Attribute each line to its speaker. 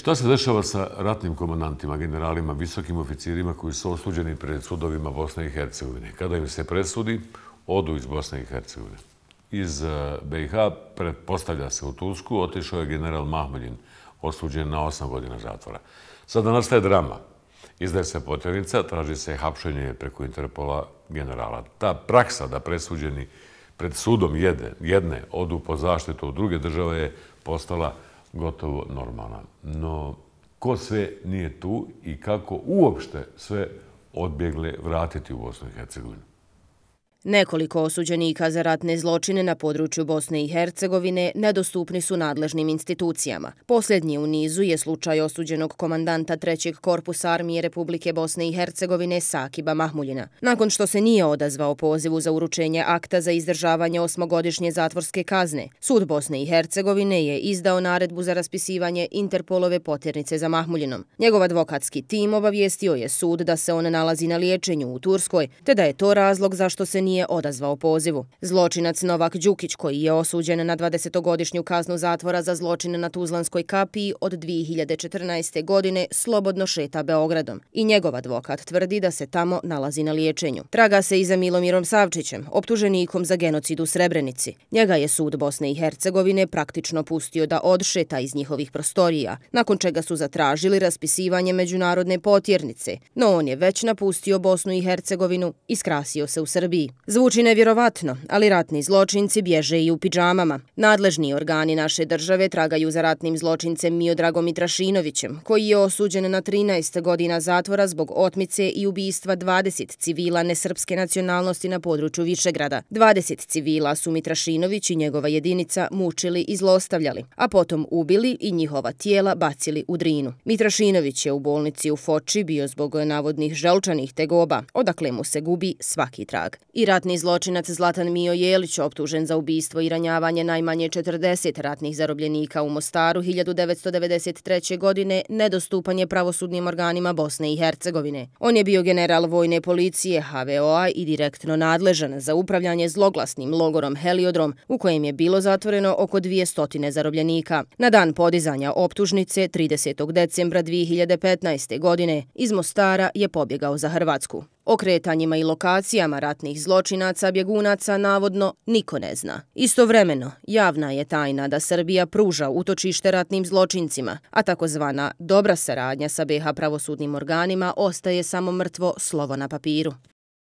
Speaker 1: Šta se dešava sa ratnim komandantima, generalima, visokim oficirima koji su osluđeni pred sudovima Bosne i Hercegovine? Kada im se presudi, odu iz Bosne i Hercegovine. Iz eh, BiH predpostavlja se u Tulsku, otišao je general Mahmoljin, osluđen na 8 godina zatvora. Sada nastaje drama. Izdaje se potrebnica, traži se hapšenje preko Interpola generala. Ta praksa da presuđeni pred sudom jede, jedne odu po zaštitu druge države je postala prekoj gotovo normalan. No, ko sve nije tu i kako uopšte sve odbjegle vratiti u Bosnu i Hercegovinu?
Speaker 2: Nekoliko osuđenika za ratne zločine na području Bosne i Hercegovine nedostupni su nadležnim institucijama. Posljednji u nizu je slučaj osuđenog komandanta 3. korpusa armije Republike Bosne i Hercegovine Sakiba Mahmuljina. Nakon što se nije odazvao pozivu za uručenje akta za izdržavanje osmogodišnje zatvorske kazne, Sud Bosne i Hercegovine je izdao naredbu za raspisivanje Interpolove potjernice za Mahmuljinom. Njegov advokatski tim obavijestio je sud da se on nalazi na liječenju u Turskoj, te da je to razlog zašto se nije nije odazvao pozivu. Zločinac Novak Đukić, koji je osuđen na 20-godišnju kaznu zatvora za zločine na Tuzlanskoj kapiji od 2014. godine, slobodno šeta Beogradom. I njegov advokat tvrdi da se tamo nalazi na liječenju. Traga se i za Milomirom Savčićem, optuženikom za genocid u Srebrenici. Njega je sud Bosne i Hercegovine praktično pustio da odšeta iz njihovih prostorija, nakon čega su zatražili raspisivanje međunarodne potjernice, no on je već napustio Bosnu i Hercegovinu i skrasio se u Srbiji. Zvuči nevjerovatno, ali ratni zločinci bježe i u piđamama. Nadležni organi naše države tragaju za ratnim zločincem Miodragom Mitrašinovićem, koji je osuđen na 13 godina zatvora zbog otmice i ubijstva 20 civila nesrpske nacionalnosti na području Višegrada. 20 civila su Mitrašinović i njegova jedinica mučili i zlostavljali, a potom ubili i njihova tijela bacili u drinu. Mitrašinović je u bolnici u Foči bio zbog navodnih želčanih tegoba, odakle mu se gubi svaki trag. I rat Ratni zločinac Zlatan Mio Jelić optužen za ubistvo i ranjavanje najmanje 40 ratnih zarobljenika u Mostaru 1993. godine nedostupan je pravosudnim organima Bosne i Hercegovine. On je bio general vojne policije HVO-a i direktno nadležan za upravljanje zloglasnim logorom Heliodrom u kojem je bilo zatvoreno oko 200 zarobljenika. Na dan podizanja optužnice 30. decembra 2015. godine iz Mostara je pobjegao za Hrvatsku. O kretanjima i lokacijama ratnih zločinaca bjegunaca navodno niko ne zna. Istovremeno, javna je tajna da Srbija pruža utočište ratnim zločincima, a takozvana dobra saradnja sa BH pravosudnim organima ostaje samo mrtvo slovo na papiru.